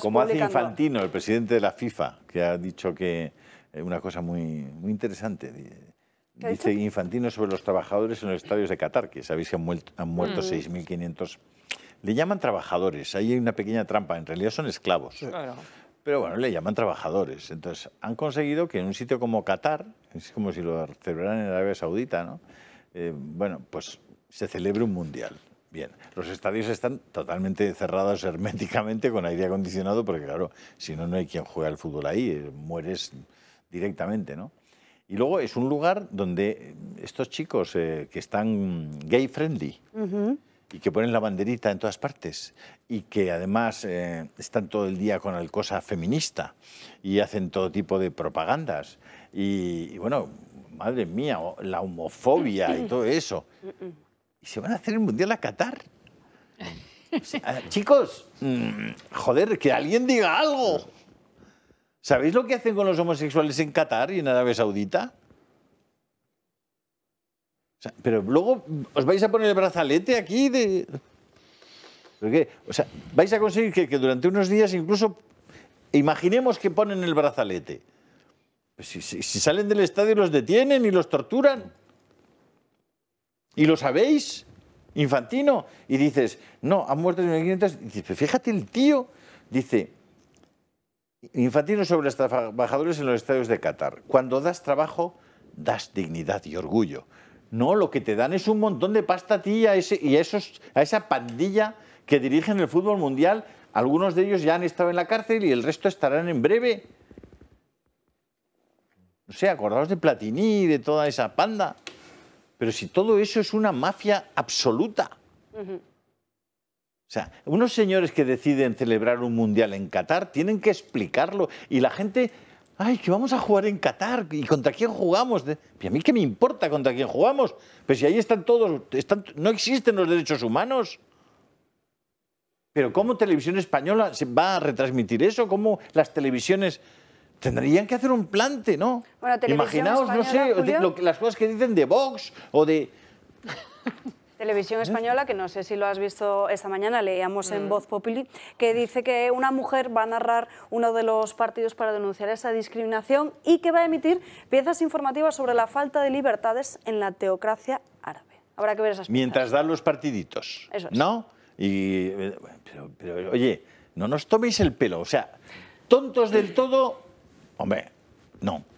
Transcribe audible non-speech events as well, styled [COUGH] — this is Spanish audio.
Como hace Infantino, el presidente de la FIFA, que ha dicho que eh, una cosa muy, interesante. Dice Infantino sobre los trabajadores en los estadios de Qatar, que sabéis que han muerto, 6.500. Mm. Le llaman trabajadores, ahí hay una pequeña trampa, en realidad son esclavos. Pero bueno, le llaman trabajadores. Entonces, han conseguido que en un sitio como Qatar, es como si lo celebraran en Arabia Saudita, ¿no? Eh, bueno, pues se celebre un mundial. Bien, los estadios están totalmente cerrados herméticamente con aire acondicionado porque claro, si no, no hay quien juegue al fútbol ahí, eh, mueres directamente, ¿no? Y luego es un lugar donde estos chicos eh, que están gay friendly y que ponen la banderita en todas partes y que además eh, están todo el día con el cosa feminista y hacen todo tipo de propagandas y, bueno, madre mía, la homofobia y [CLEARS THROAT] todo eso. Mm, mm se van a hacer el Mundial a Qatar. [LAUGHS] chicos, mm, joder, que alguien diga algo. ¿Sabéis lo que hacen con los homosexuales en Qatar y en Arabia Saudita? pero luego os vais a poner el brazalete aquí de... qué? O sea, vais a conseguir que, durante unos días incluso imaginemos que ponen el brazalete. Pues si, si, salen del estadio los detienen y los torturan. ¿Y lo sabéis? Infantino. Y dices, no, han muerto 1.500. Dices, pero fíjate el tío. Dice, Infantino sobre los trabajadores en los estadios de Qatar. Cuando das trabajo, das dignidad y orgullo. No, lo que te dan es un montón de pasta a ti y a, esa pandilla que dirigen el fútbol mundial. Algunos de ellos ya han estado en la cárcel y el resto estarán en breve. No sé, sea, de Platini y de toda esa panda. Pero si todo eso es una mafia absoluta. O sea, unos señores que deciden celebrar un mundial en Qatar tienen que explicarlo y la gente, ay, que vamos a jugar en Qatar y contra quién jugamos. Pues, ¿Y a mí qué me importa contra quién jugamos? pero pues, si ahí están todos, no existen los derechos humanos. Pero ¿cómo Televisión Española va a retransmitir eso? ¿Cómo las televisiones tendrían que hacer un plante, ¿no? Bueno, Imaginaos, no sé, las cosas que dicen de Vox o de... [LAUGHS] Televisión ¿Eh? Española, que no sé si lo has visto esta mañana, leíamos en mm. Voz Populi, que dice que una mujer va a narrar uno de los partidos para denunciar esa discriminación y que va a emitir piezas informativas sobre la falta de libertades en la teocracia árabe. Habrá que ver esas piezas. Mientras dan los partiditos. Eso es. ¿No? Y, eh, pero, oye, no nos toméis el pelo. O sea, tontos del todo Bon ben, non.